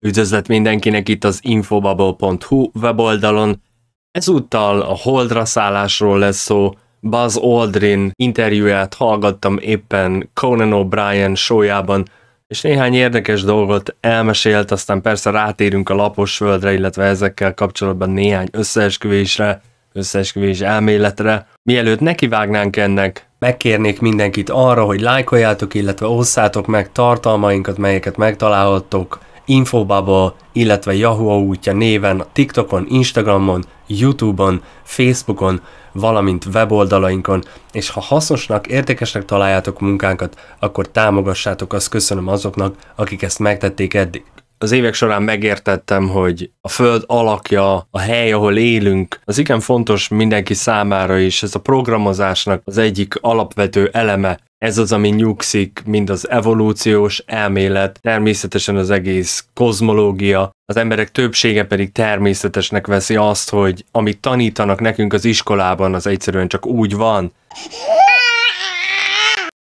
Üdvözlet mindenkinek itt az infobubble.hu weboldalon. Ezúttal a Holdra szállásról lesz szó. Buzz Aldrin interjúját hallgattam éppen Conan O'Brien showjában, és néhány érdekes dolgot elmesélt, aztán persze rátérünk a lapos földre, illetve ezekkel kapcsolatban néhány összeesküvésre, összeesküvés elméletre. Mielőtt nekivágnánk ennek, megkérnék mindenkit arra, hogy lájkoljátok, illetve osszátok meg tartalmainkat, melyeket megtalálhattok Infobubble, illetve Yahoo útja néven TikTokon, Instagramon, YouTube-on, Facebookon, valamint weboldalainkon, és ha hasznosnak, értékesnek találjátok munkánkat, akkor támogassátok, azt köszönöm azoknak, akik ezt megtették eddig az évek során megértettem, hogy a föld alakja, a hely, ahol élünk, az igen fontos mindenki számára is. Ez a programozásnak az egyik alapvető eleme, ez az, ami nyugszik, mind az evolúciós elmélet, természetesen az egész kozmológia, az emberek többsége pedig természetesnek veszi azt, hogy amit tanítanak nekünk az iskolában, az egyszerűen csak úgy van.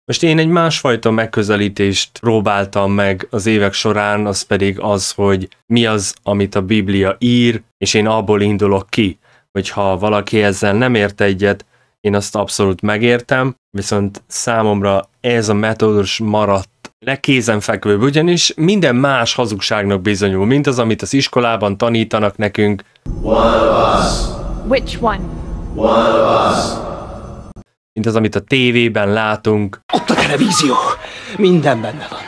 Most én egy másfajta megközelítést próbáltam meg az évek során, az pedig az, hogy mi az, amit a Biblia ír, és én abból indulok ki. Hogyha valaki ezzel nem ért egyet, én azt abszolút megértem, viszont számomra ez a metódus maradt lekézenfekvőbb, ugyanis minden más hazugságnak bizonyul, mint az, amit az iskolában tanítanak nekünk. One of us. Which one? One of us. Mint az, amit a tévében látunk. Ott a televízió! Minden benne van.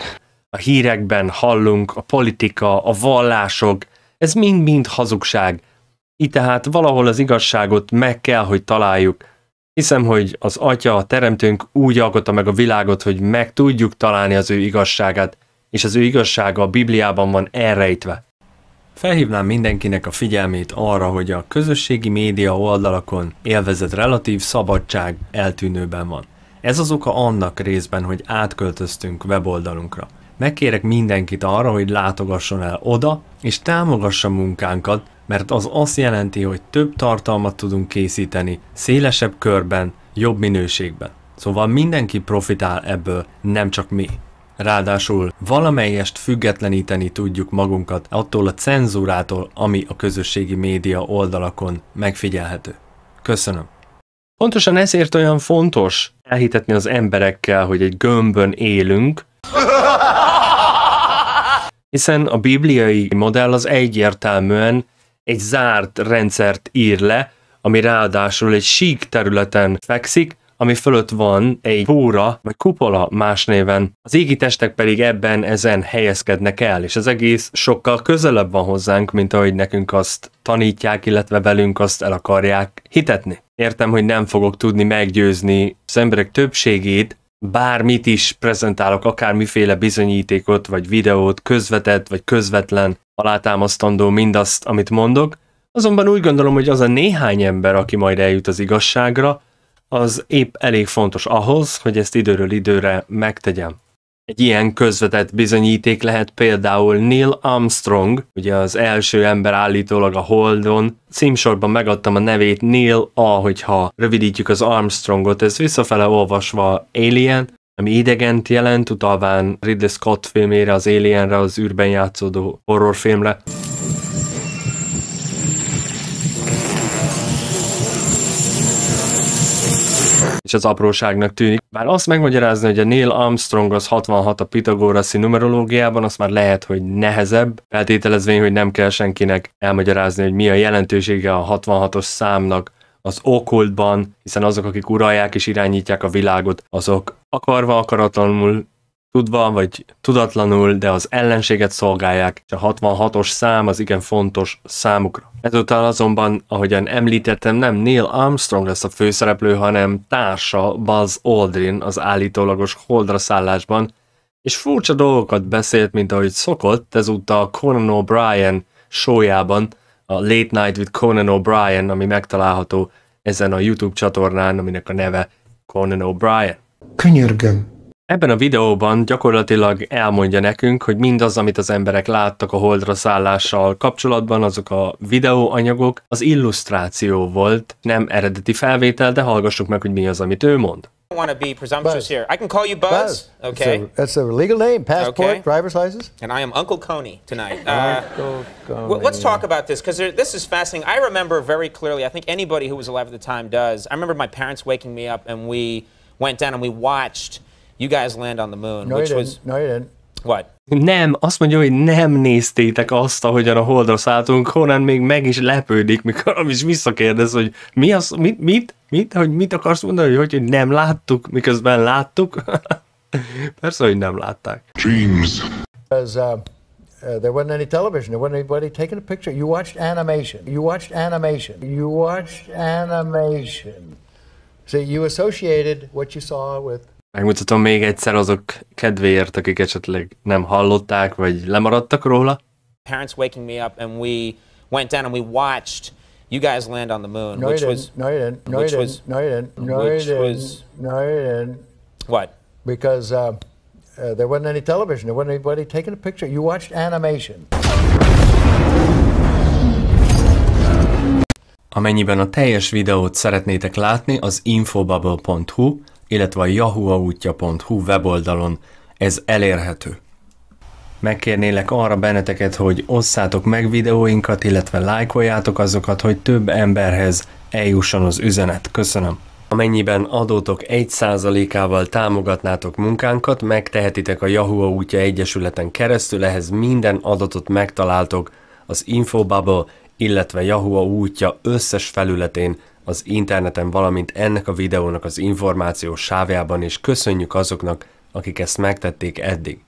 A hírekben hallunk, a politika, a vallások, ez mind-mind hazugság. Itt tehát valahol az igazságot meg kell, hogy találjuk. Hiszem, hogy az Atya, a Teremtőnk úgy alkotta meg a világot, hogy meg tudjuk találni az ő igazságát, és az ő igazsága a Bibliában van elrejtve. Felhívnám mindenkinek a figyelmét arra, hogy a közösségi média oldalakon élvezett relatív szabadság eltűnőben van. Ez az oka annak részben, hogy átköltöztünk weboldalunkra. Megkérek mindenkit arra, hogy látogasson el oda, és támogassa munkánkat, mert az azt jelenti, hogy több tartalmat tudunk készíteni, szélesebb körben, jobb minőségben. Szóval mindenki profitál ebből, nem csak mi. Ráadásul valamelyest függetleníteni tudjuk magunkat attól a cenzúrától, ami a közösségi média oldalakon megfigyelhető. Köszönöm. Pontosan ezért olyan fontos elhitetni az emberekkel, hogy egy gömbön élünk, hiszen a bibliai modell az egyértelműen egy zárt rendszert ír le, ami ráadásul egy sík területen fekszik, ami fölött van egy póra, vagy kupola más néven. Az égi testek pedig ebben ezen helyezkednek el, és az egész sokkal közelebb van hozzánk, mint ahogy nekünk azt tanítják, illetve velünk azt el akarják hitetni. Értem, hogy nem fogok tudni meggyőzni az emberek többségét, bármit is prezentálok, akármiféle bizonyítékot, vagy videót, közvetett, vagy közvetlen alátámasztandó mindazt, amit mondok, azonban úgy gondolom, hogy az a néhány ember, aki majd eljut az igazságra, az épp elég fontos ahhoz, hogy ezt időről időre megtegyem. Egy ilyen közvetett bizonyíték lehet például Neil Armstrong, ugye az első ember állítólag a Holdon. Címsorban megadtam a nevét Neil A, hogyha rövidítjük az Armstrongot, ez visszafele olvasva Alien, ami idegent jelent, utalván Ridley Scott filmére, az Alienre, az űrben játszódó horrorfilmre. és az apróságnak tűnik. Bár azt megmagyarázni, hogy a Neil Armstrong az 66 a Pitagoraszi numerológiában, azt már lehet, hogy nehezebb, feltételezvény, hogy nem kell senkinek elmagyarázni, hogy mi a jelentősége a 66-os számnak az okultban, hiszen azok, akik uralják és irányítják a világot, azok akarva, akaratlanul, tudva vagy tudatlanul, de az ellenséget szolgálják, és a 66-os szám az igen fontos számukra. Ezután azonban, ahogyan említettem, nem Neil Armstrong lesz a főszereplő, hanem társa Buzz Aldrin az állítólagos holdra szállásban, és furcsa dolgokat beszélt, mint ahogy szokott, ezúttal Conan O'Brien showjában, a Late Night with Conan O'Brien, ami megtalálható ezen a YouTube csatornán, aminek a neve Conan O'Brien. Könyörgöm. Ebben a videóban gyakorlatilag elmondja nekünk, hogy mindaz, amit az emberek láttak a holdra szállással kapcsolatban, azok a videóanyagok, az illusztráció volt, nem eredeti felvétel, de hallgassuk meg, hogy mi az, amit ő mond. I want to be presumptuous Buzz. here. I can call you Buzz. Buzz. Okay. That's a, that's a legal name, passport, okay. driver's license. And I am Uncle Coney tonight. Uncle Uh, Uncle Coney. Let's talk about this because this is fascinating. I remember very clearly, I think anybody who was alive at the time does. I remember my parents waking me up and we went down and we watched you guys land on the moon, no, which you was no, you didn't. What? Nem, azt mondja, hogy nem néztétek azt, ahogyan a holdra szálltunk, Conan még meg is lepődik, mikor amit is visszakérdez, hogy mi az, mit, mit, mit, hogy mit akarsz mondani, hogy, hogy nem láttuk, miközben láttuk. Persze, hogy nem látták. Dreams. Because, uh, uh, there wasn't any television. There wasn't anybody taking a picture. You watched animation. You watched animation. You watched animation. So you associated what you saw with Megmutatom még egyszer azok kedvéért, akik esetleg nem hallották, vagy lemaradtak róla. Parents waking me up and we went down and we watched you guys land on the moon, no, which was no, you didn't. No, which was no, you didn't. No, which you didn't. was no, you didn't. What? Because uh, uh, there wasn't any television. There wasn't anybody taking a picture. You watched animation. Amennyiben a teljes videót szeretnétek látni, az infobubble.hu, illetve a yahooautja.hu weboldalon ez elérhető. Megkérnélek arra benneteket, hogy osszátok meg videóinkat, illetve lájkoljátok azokat, hogy több emberhez eljusson az üzenet. Köszönöm! Amennyiben adótok 1%-ával támogatnátok munkánkat, megtehetitek a Yahoo útja Egyesületen keresztül, ehhez minden adatot megtaláltok az Infobubble illetve Yahoo útja összes felületén az interneten, valamint ennek a videónak az információs sávjában, és köszönjük azoknak, akik ezt megtették eddig.